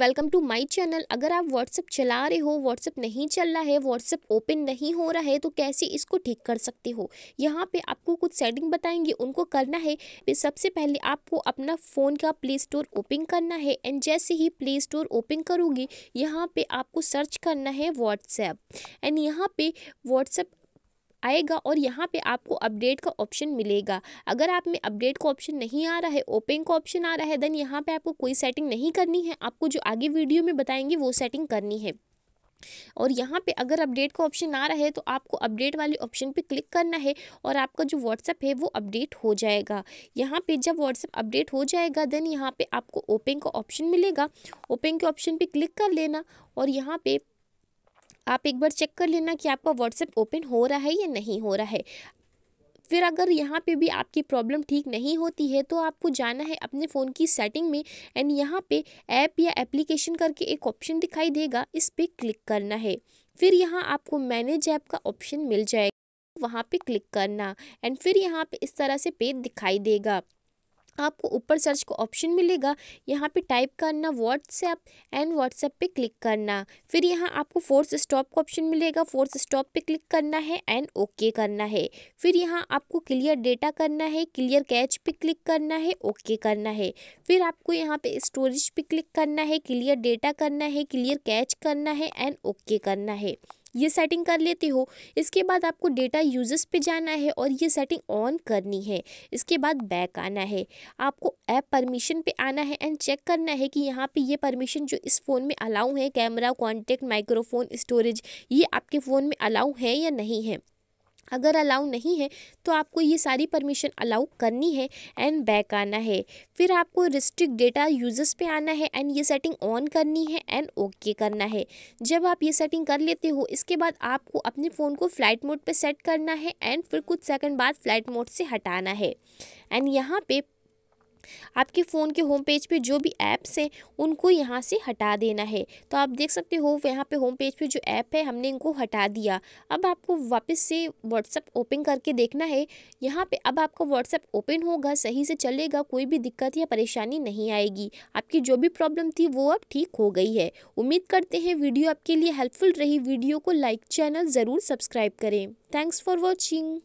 welcome to my channel अगर आप WhatsApp चला रहे हो व्हाट्सएप नहीं चल रहा है व्हाट्सएप ओपन नहीं हो रहा है तो कैसे इसको ठीक कर सकते हो यहाँ पे आपको कुछ सेटिंग बताएंगे उनको करना है सबसे पहले आपको अपना फ़ोन का प्ले स्टोर ओपन करना है एंड जैसे ही प्ले स्टोर ओपन करोगे यहाँ पे आपको सर्च करना है व्हाट्सएप एंड यहाँ पे व्हाट्सएप आएगा और यहाँ पे आपको अपडेट का ऑप्शन मिलेगा अगर आप में अपडेट का ऑप्शन नहीं आ रहा है ओपन का ऑप्शन आ रहा है देन यहाँ पे आपको कोई सेटिंग नहीं करनी है आपको जो आगे वीडियो में बताएंगे वो सेटिंग करनी है और यहाँ पे अगर अपडेट का ऑप्शन आ रहा है तो आपको अपडेट वाले ऑप्शन पे क्लिक करना है और आपका जो व्हाट्सअप है वो अपडेट हो जाएगा यहाँ पे जब व्हाट्सअप अपडेट हो जाएगा देन यहाँ पे आपको ओपन का ऑप्शन मिलेगा ओपन के ऑप्शन पे क्लिक कर लेना और यहाँ पे आप एक बार चेक कर लेना कि आपका व्हाट्सएप ओपन हो रहा है या नहीं हो रहा है फिर अगर यहाँ पे भी आपकी प्रॉब्लम ठीक नहीं होती है तो आपको जाना है अपने फ़ोन की सेटिंग में एंड यहाँ पे ऐप या एप्लीकेशन करके एक ऑप्शन दिखाई देगा इस पर क्लिक करना है फिर यहाँ आपको मैनेज ऐप का ऑप्शन मिल जाएगा वहाँ पे क्लिक करना एंड फिर यहाँ पे इस तरह से पेज दिखाई देगा आपको ऊपर सर्च का ऑप्शन मिलेगा यहाँ पे टाइप करना व्हाट्सएप एंड व्हाट्सएप पे क्लिक करना फिर यहाँ आपको फोर्स स्टॉप का ऑप्शन मिलेगा फोर्स स्टॉप पे क्लिक करना है एंड ओके okay करना है फिर यहाँ आपको क्लियर डेटा करना है क्लियर कैच पे क्लिक करना है ओके okay करना है फिर आपको यहाँ पे स्टोरेज पे क्लिक करना है क्लियर डेटा करना है क्लियर कैच करना है एंड ओके okay करना है ये सेटिंग कर लेते हो इसके बाद आपको डेटा यूजर्स पे जाना है और ये सेटिंग ऑन करनी है इसके बाद बैक आना है आपको ऐप परमिशन पे आना है एंड चेक करना है कि यहाँ पे ये परमिशन जो इस फ़ोन में अलाउ है कैमरा कॉन्टेक्ट माइक्रोफोन स्टोरेज ये आपके फ़ोन में अलाउ है या नहीं है अगर अलाउ नहीं है तो आपको ये सारी परमिशन अलाउ करनी है एंड बैक आना है फिर आपको रिस्ट्रिक्ट डेटा यूजर्स पे आना है एंड ये सेटिंग ऑन करनी है एंड ओके okay करना है जब आप ये सेटिंग कर लेते हो इसके बाद आपको अपने फ़ोन को फ्लाइट मोड पे सेट करना है एंड फिर कुछ सेकंड बाद फ्लाइट मोड से हटाना है एंड यहाँ पे आपके फ़ोन के होम पेज पे जो भी ऐप्स हैं उनको यहाँ से हटा देना है तो आप देख सकते हो यहाँ पे होम पेज पे जो ऐप है हमने इनको हटा दिया अब आपको वापस से व्हाट्सअप ओपन करके देखना है यहाँ पे अब आपका व्हाट्सअप ओपन होगा सही से चलेगा कोई भी दिक्कत या परेशानी नहीं आएगी आपकी जो भी प्रॉब्लम थी वो अब ठीक हो गई है उम्मीद करते हैं वीडियो आपके लिए हेल्पफुल रही वीडियो को लाइक चैनल ज़रूर सब्सक्राइब करें थैंक्स फॉर वॉचिंग